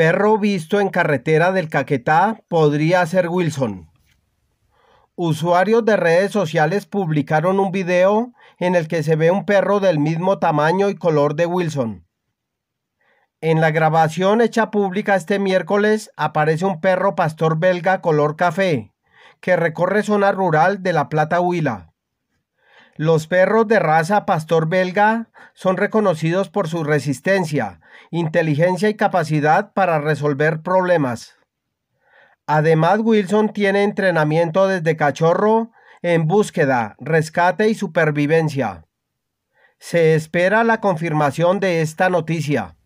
Perro visto en carretera del Caquetá podría ser Wilson. Usuarios de redes sociales publicaron un video en el que se ve un perro del mismo tamaño y color de Wilson. En la grabación hecha pública este miércoles aparece un perro pastor belga color café que recorre zona rural de La Plata Huila. Los perros de raza pastor belga son reconocidos por su resistencia, inteligencia y capacidad para resolver problemas. Además, Wilson tiene entrenamiento desde cachorro en búsqueda, rescate y supervivencia. Se espera la confirmación de esta noticia.